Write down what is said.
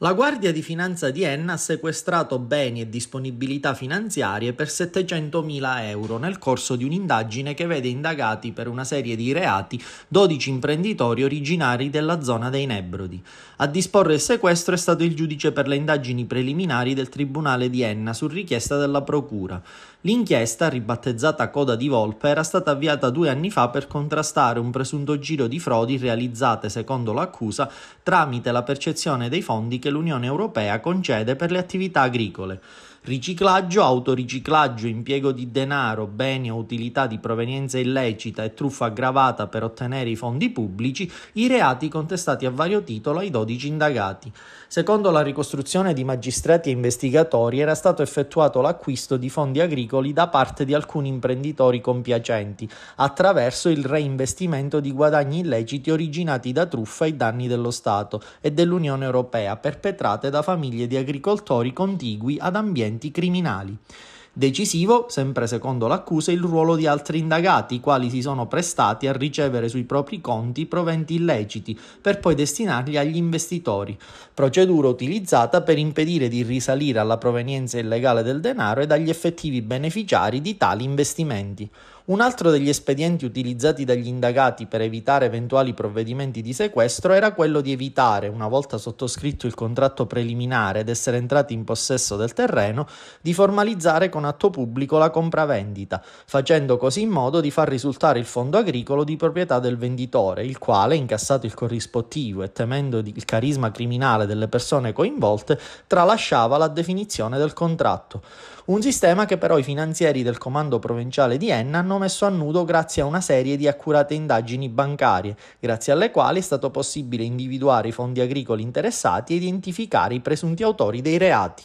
La Guardia di Finanza di Enna ha sequestrato beni e disponibilità finanziarie per 700.000 euro nel corso di un'indagine che vede indagati per una serie di reati 12 imprenditori originari della zona dei Nebrodi. A disporre il sequestro è stato il giudice per le indagini preliminari del Tribunale di Enna su richiesta della Procura. L'inchiesta, ribattezzata Coda di Volpe, era stata avviata due anni fa per contrastare un presunto giro di frodi realizzate, secondo l'accusa, tramite la percezione dei fondi che l'Unione Europea concede per le attività agricole, Riciclaggio, autoriciclaggio, impiego di denaro, beni o utilità di provenienza illecita e truffa aggravata per ottenere i fondi pubblici, i reati contestati a vario titolo ai 12 indagati. Secondo la ricostruzione di magistrati e investigatori era stato effettuato l'acquisto di fondi agricoli da parte di alcuni imprenditori compiacenti attraverso il reinvestimento di guadagni illeciti originati da truffa ai danni dello Stato e dell'Unione Europea perpetrate da famiglie di agricoltori contigui ad ambienti antecedenti criminali. Decisivo, sempre secondo l'accusa, il ruolo di altri indagati, i quali si sono prestati a ricevere sui propri conti proventi illeciti, per poi destinarli agli investitori, procedura utilizzata per impedire di risalire alla provenienza illegale del denaro e dagli effettivi beneficiari di tali investimenti. Un altro degli espedienti utilizzati dagli indagati per evitare eventuali provvedimenti di sequestro era quello di evitare, una volta sottoscritto il contratto preliminare ed essere entrati in possesso del terreno, di formalizzare con atto pubblico la compravendita, facendo così in modo di far risultare il fondo agricolo di proprietà del venditore, il quale, incassato il corrispottivo e temendo il carisma criminale delle persone coinvolte, tralasciava la definizione del contratto. Un sistema che però i finanzieri del comando provinciale di Enna hanno hanno messo a nudo grazie a una serie di accurate indagini bancarie, grazie alle quali è stato possibile individuare i fondi agricoli interessati e identificare i presunti autori dei reati.